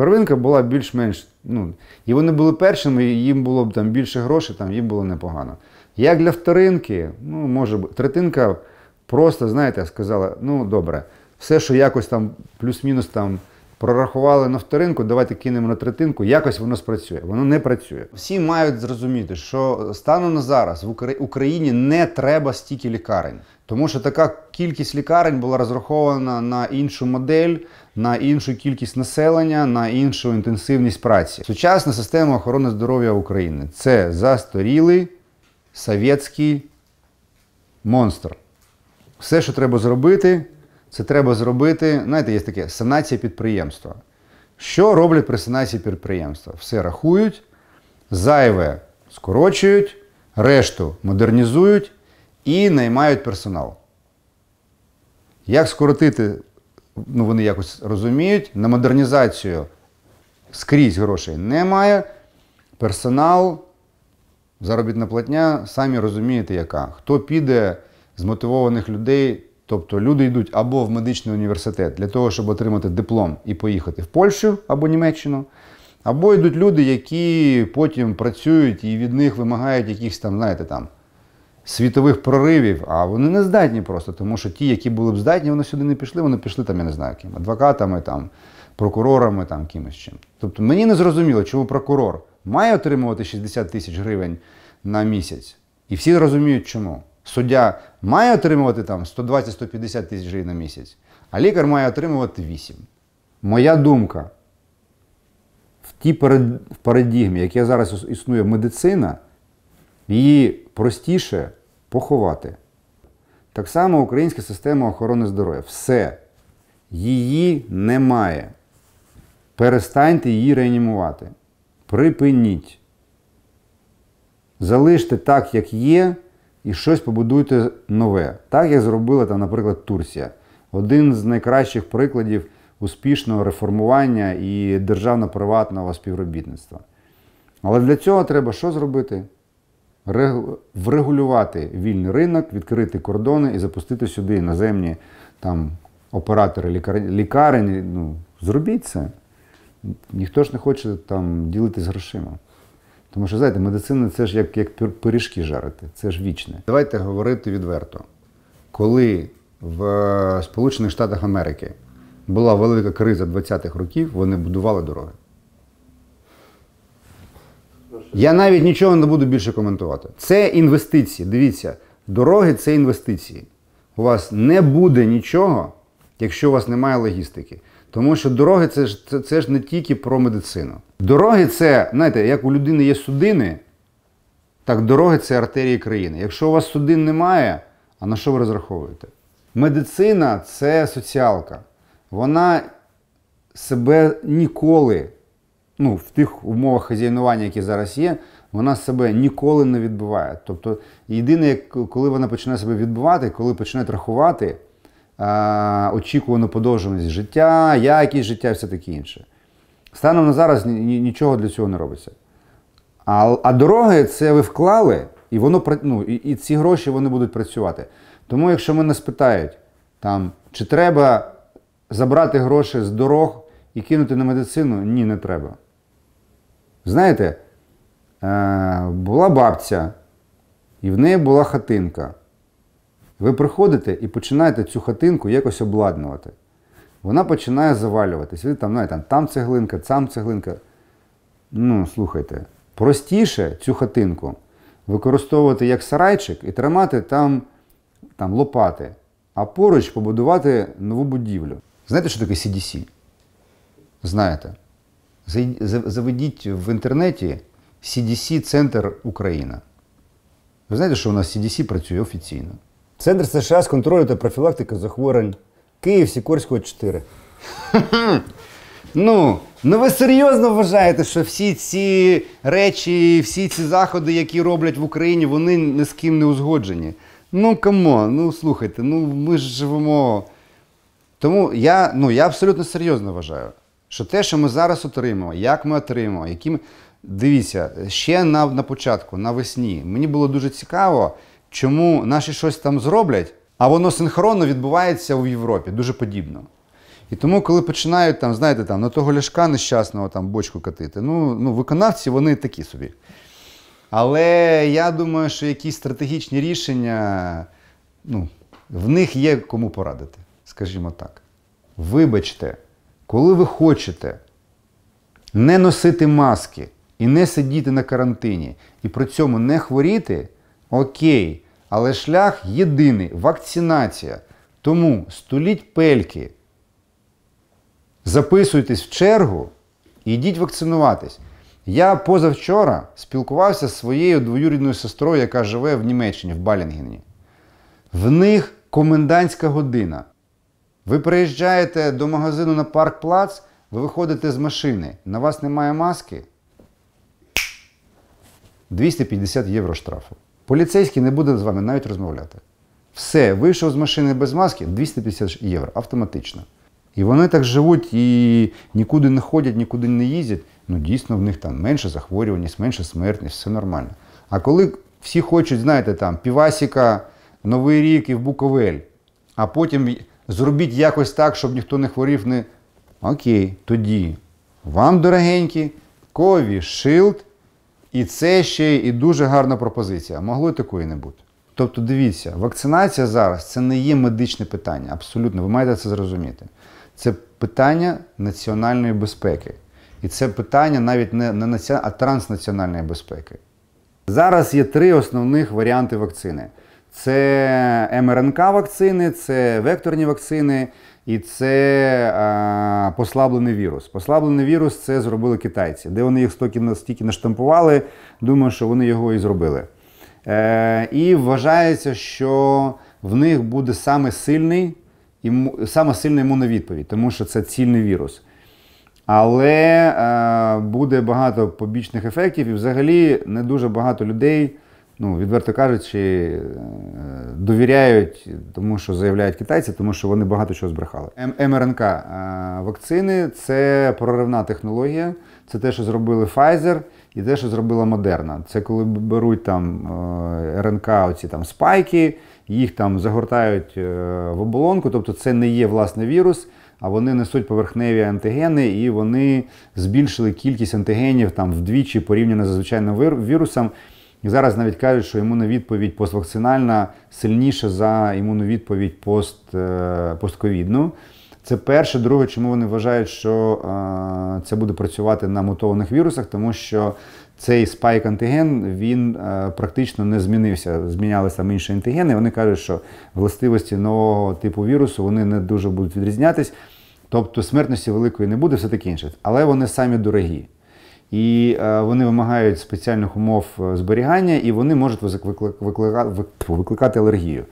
Первинка була більш-менш, ну, і вони були першими, їм було б там більше грошей, там їм було непогано. Як для вторинки, ну, може бути, третинка просто, знаєте, сказала, ну добре, все, що якось там плюс-мінус там прорахували на вторинку, давайте кинемо на третинку, якось воно спрацює. Воно не працює. Всі мають зрозуміти, що станом на зараз в Україні не треба стільки лікарень. Тому що така кількість лікарень була розрахована на іншу модель, на іншу кількість населення, на іншу інтенсивність праці. Сучасна система охорони здоров'я України це застарілий совєтський монстр. Все, що треба зробити, це треба зробити. Знаєте, є таке санація підприємства. Що роблять при санації підприємства? Все рахують, зайве скорочують, решту модернізують і наймають персонал. Як скоротити, ну вони якось розуміють, на модернізацію скрізь грошей немає. Персонал, заробітна платня, самі розумієте, яка. Хто піде з мотивованих людей, тобто люди йдуть або в медичний університет для того, щоб отримати диплом і поїхати в Польщу або Німеччину, або йдуть люди, які потім працюють і від них вимагають якихось там, знаєте, там світових проривів, а вони не здатні просто, тому що ті, які були б здатні, вони сюди не пішли, вони пішли там, я не знаю, ким, адвокатами, там, прокурорами, там, кимось чим. Тобто мені не зрозуміло, чому прокурор має отримувати 60 тисяч гривень на місяць. І всі розуміють, чому. Суддя має отримувати там 120-150 тисяч гривень на місяць, а лікар має отримувати 8. Моя думка. В тій парадігмі, яка зараз існує медицина, її простіше поховати. Так само українська система охорони здоров'я. Все. Її немає. Перестаньте її реанімувати. Припиніть. Залиште так, як є, і щось побудуйте нове. Так, як зробила, там, наприклад, Турція. Один з найкращих прикладів успішного реформування і державно-приватного співробітництва. Але для цього треба що зробити? врегулювати вільний ринок, відкрити кордони і запустити сюди наземні там оператори лікар... лікарень. Ну, Зробіть це. Ніхто ж не хоче там ділитись грошима. Тому що, знаєте, медицина це ж як як пиріжки жарити, це ж вічне. Давайте говорити відверто. Коли в е, Сполучених Штатах Америки була велика криза 20-х років, вони будували дороги. Я навіть нічого не буду більше коментувати. Це інвестиції. Дивіться, дороги це інвестиції. У вас не буде нічого, якщо у вас немає логістики. Тому що дороги це ж це, це ж не тільки про медицину. Дороги це, знаєте, як у людини є судини, так дороги це артерії країни. Якщо у вас судин немає, а на що ви розраховуєте? Медицина це соціалка. Вона себе ніколи ну, в тих умовах хазяйнування, які зараз є, вона себе ніколи не відбуває. Тобто, єдине, коли вона почне себе відбувати, коли почне рахувати а, очікувану подовженість життя, якість життя, і все таке інше. Станом на зараз нічого для цього не робиться. А а дороги це ви вклали, і воно ну, і, і ці гроші вони будуть працювати. Тому, якщо мене спитають, там, чи треба забрати гроші з дорог і кинути на медицину, ні, не треба. Знаєте, е, була бабця, і в неї була хатинка. Ви приходите і починаєте цю хатинку якось обладнувати. Вона починає завалюватись. Ви там знаєте, там цеглинка, там цеглинка. Ну, слухайте, простіше цю хатинку використовувати як сарайчик і тримати там там лопати, а поруч побудувати нову будівлю. Знаєте, що таке CDC? Знаєте? Заведіть в інтернеті cdc Центр Україна. Ви знаєте, що у нас CDC працює офіційно. Центр США з контролю та профілактики захворювань. Київ Сікорського 4. Ну, ну ви серйозно вважаєте, що всі ці речі, всі ці заходи, які роблять в Україні, вони ні з ким не узгоджені. Ну, камон, ну слухайте, ну ми ж живемо. Тому я ну, я абсолютно серйозно вважаю. Що те, що ми зараз отримали, як ми отримали, які Дивіться, ще на на початку, навесні, мені було дуже цікаво, чому наші щось там зроблять, а воно синхронно відбувається у Європі, дуже подібно. І тому, коли починають там, знаєте, там на того ляшка нещасного там бочку катити, ну, ну виконавці вони такі собі. Але я думаю, що якісь стратегічні рішення, ну, в них є кому порадити, скажімо так. Вибачте коли ви хочете не носити маски і не сидіти на карантині, і при цьому не хворіти, окей, але шлях єдиний вакцинація. Тому століть пельки, записуйтесь в чергу і йдіть вакцинуватись. Я позавчора спілкувався з своєю двоюрідною сестрою, яка живе в Німеччині, в Балінгені. В них комендантська година. Ви приїжджаєте до магазину на парк Плац, ви виходите з машини, на вас немає маски. 250 євро штрафу. Поліцейський не буде з вами навіть розмовляти. Все, вийшов з машини без маски 250 євро автоматично. І вони так живуть і нікуди не ходять, нікуди не їздять. Ну, дійсно, в них там менше захворюваність, менше смертність, все нормально. А коли всі хочуть, знаєте, там Півасіка, Новий рік і в Буковель, а потім зробіть якось так, щоб ніхто не хворів. не... Окей, тоді вам, дорогенькі, кові шилд, і це ще і дуже гарна пропозиція. Могло й такої не бути. Тобто, дивіться, вакцинація зараз це не є медичне питання. Абсолютно, ви маєте це зрозуміти. Це питання національної безпеки. І це питання навіть не, не наці... а транснаціональної безпеки. Зараз є три основних варіанти вакцини. Це МРНК вакцини, це векторні вакцини і це а, послаблений вірус. Послаблений вірус це зробили китайці. Де вони їх стільки наштампували, думаю, що вони його і зробили. Е, І вважається, що в них буде саме сильний саме сильна імуновідповідь, тому що це цільний вірус. Але е, буде багато побічних ефектів, і взагалі не дуже багато людей ну, відверто кажучи, е, довіряють тому, що заявляють китайці, тому що вони багато чого збрехали. МРНК е, вакцини це проривна технологія, це те, що зробили Pfizer і те, що зробила Moderna. Це коли беруть там е, РНК, оці там спайки, їх там загортають в оболонку, тобто це не є власне вірус. А вони несуть поверхневі антигени, і вони збільшили кількість антигенів там вдвічі порівняно з звичайним вірусом. І зараз навіть кажуть, що імуновідповідь поствакцинальна сильніша за імуновідповідь пост, е, постковідну. Це перше, друге, чому вони вважають, що е, це буде працювати на мутованих вірусах, тому що цей спайк антиген він е, практично не змінився. Змінялися там інші антигени. Вони кажуть, що властивості нового типу вірусу вони не дуже будуть відрізнятися. Тобто смертності великої не буде, все таке інше. Але вони самі дорогі. І е, вони вимагають спеціальних умов е, зберігання, і вони можуть викликати алергію.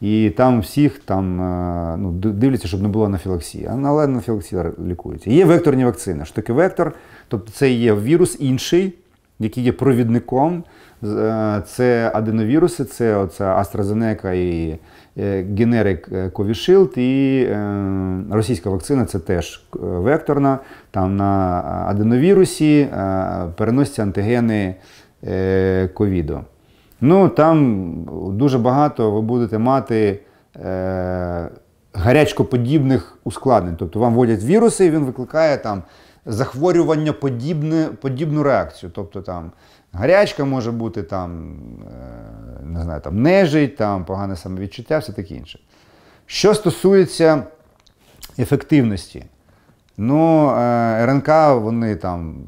І там всіх там е, ну, дивляться, щоб не було анафілаксії. Ну, але анафілаксія лікується. Є векторні вакцини. Що таке вектор, тобто це є вірус інший. Які є провідником. Е, це аденовіруси, це оце AstraZeneca і е, генерик е, Covishield і російська вакцина це теж векторна. Там на аденовірусі переносяться антигени ковіду. Ну там дуже багато ви будете мати гарячкоподібних ускладнень. Тобто вам вводять віруси, і він викликає там захворювання подібне, подібну реакцію. Тобто там гарячка може бути, там, е, не знаю, там нежить, там погане самовідчуття, все таке інше. Що стосується ефективності, ну, е, РНК вони там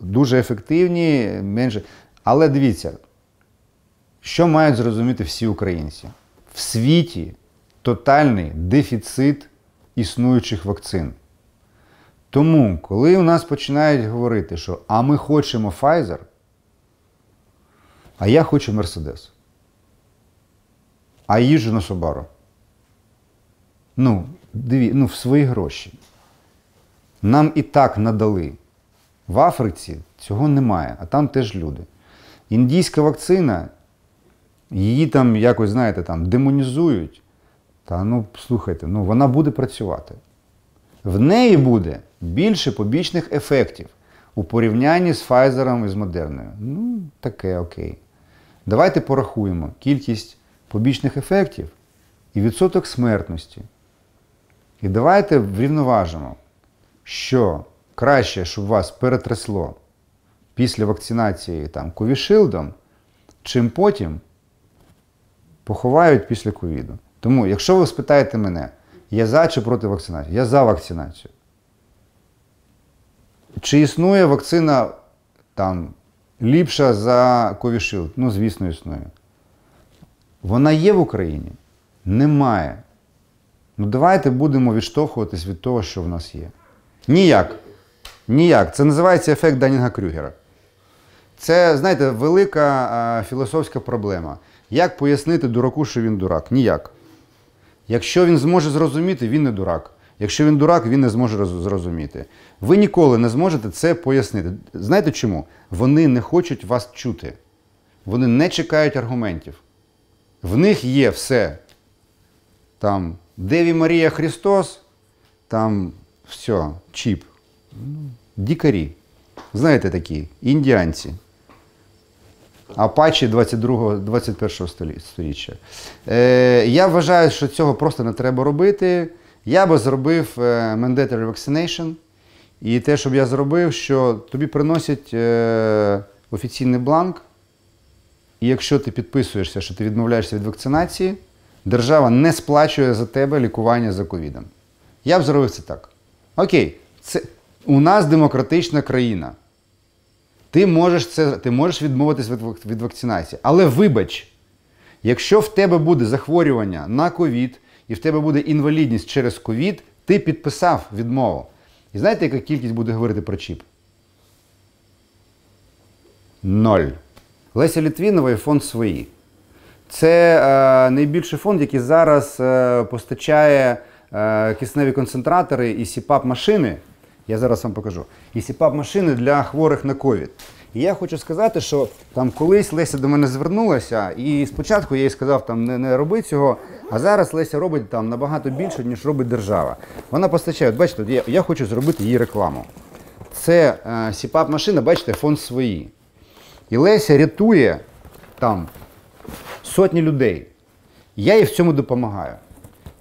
дуже ефективні, менше. Але дивіться, що мають зрозуміти всі українці? В світі тотальний дефіцит існуючих вакцин. Тому, коли у нас починають говорити, що а ми хочемо Pfizer, а я хочу Мерседес, а їжу на Собару. Ну, диві, ну, в свої гроші. Нам і так надали. В Африці цього немає, а там теж люди. Індійська вакцина, її там якось, знаєте, там демонізують. Та ну слухайте, ну вона буде працювати. В неї буде більше побічних ефектів у порівнянні з Pfizer і з Модерною. Ну, таке окей. Давайте порахуємо кількість побічних ефектів і відсоток смертності. І давайте врівноважимо, що краще, щоб вас перетрясло після вакцинації там, ковішилдом, чим потім поховають після ковіду. Тому, якщо ви спитаєте мене, я за чи проти вакцинації? Я за вакцинацію. Чи існує вакцина там ліпша за Ковішилд? Ну, звісно, існує. Вона є в Україні? Немає. Ну давайте будемо відштовхуватись від того, що в нас є. Ніяк. Ніяк. Це називається ефект данінга Крюгера. Це, знаєте, велика а, філософська проблема. Як пояснити дураку, що він дурак? Ніяк. Якщо він зможе зрозуміти, він не дурак. Якщо він дурак, він не зможе зрозуміти. Ви ніколи не зможете це пояснити. Знаєте чому? Вони не хочуть вас чути. Вони не чекають аргументів. В них є все. Там Деві Марія Христос, там все, чіп. Ну, дікарі. Знаєте такі, індіанці. Апачі 22 21-го сторіччя. Е, Я вважаю, що цього просто не треба робити. Я би зробив е, mandatory vaccination. І те, щоб я зробив, що тобі приносять е, офіційний бланк. І якщо ти підписуєшся, що ти відмовляєшся від вакцинації, держава не сплачує за тебе лікування за ковідом. Я б зробив це так. Окей, це у нас демократична країна. Ти можеш це, ти можеш відмовитись від, від вакцинації. Але вибач, якщо в тебе буде захворювання на ковід і в тебе буде інвалідність через ковід, ти підписав відмову. І знаєте, яка кількість буде говорити про чіп? Ноль. Леся Літвінова і фонд свої. Це е, найбільший фонд, який зараз е, постачає е, кисневі концентратори і сіпап машини. Я зараз вам покажу. І сіпап машини для хворих на ковід. І я хочу сказати, що там колись Леся до мене звернулася, і спочатку я їй сказав, там не не роби цього, а зараз Леся робить там набагато більше, ніж робить держава. Вона постачає, бачите, я, я хочу зробити їй рекламу. Це е, сіпап машина, бачите, фон свої. І Леся рятує там сотні людей. Я їй в цьому допомагаю.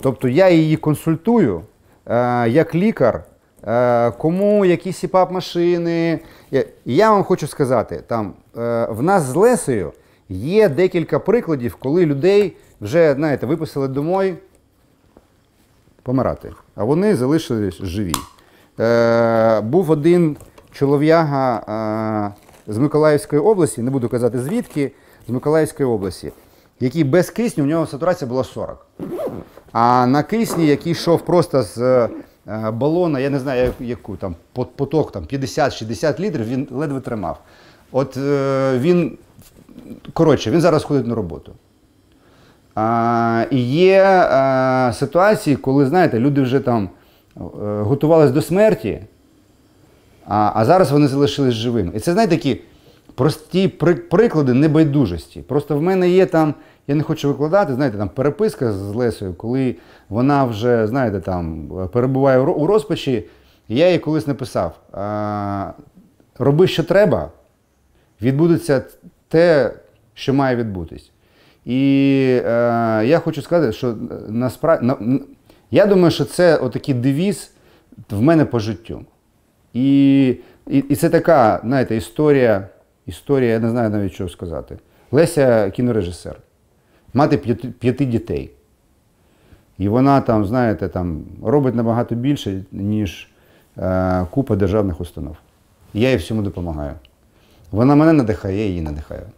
Тобто я її консультую е, як лікар. Е, кому які сіпап машини. Я вам хочу сказати, там е, в нас з Лесею є декілька прикладів, коли людей вже, знаєте, виписали домой помирати, а вони залишились живі. Е, був один чолов'яга з Миколаївської області, не буду казати звідки, з Миколаївської області, який без кисню, у нього сатурація була 40. А на кисні, який йшов просто з. Е, балона, я не знаю, яку там поток там 50-60 літрів, він ледве тримав. От е, він коротше, він зараз ходить на роботу. А, І є а, е, ситуації, коли, знаєте, люди вже там готувалися до смерті, а а зараз вони залишились живими. І це знаєте, такі прості при, приклади небайдужості. Просто в мене є там, я не хочу викладати, знаєте, там переписка з Лесою, коли вона вже, знаєте, там е, перебуває у розпачі, я їй колись написав: а, роби, що треба, відбудеться те, що має відбутись. І е, я хочу сказати, що е, насправді на, я думаю, що це отакий девіз в мене по життю. І, і, і це така, знаєте, історія історія, я не знаю навіть що сказати. Леся кінорежисер, мати п'яти п'яти дітей. І вона там, знаєте, там робить набагато більше, ніж е, купа державних установ. Я їй всьому допомагаю. Вона мене надихає, я її надихаю.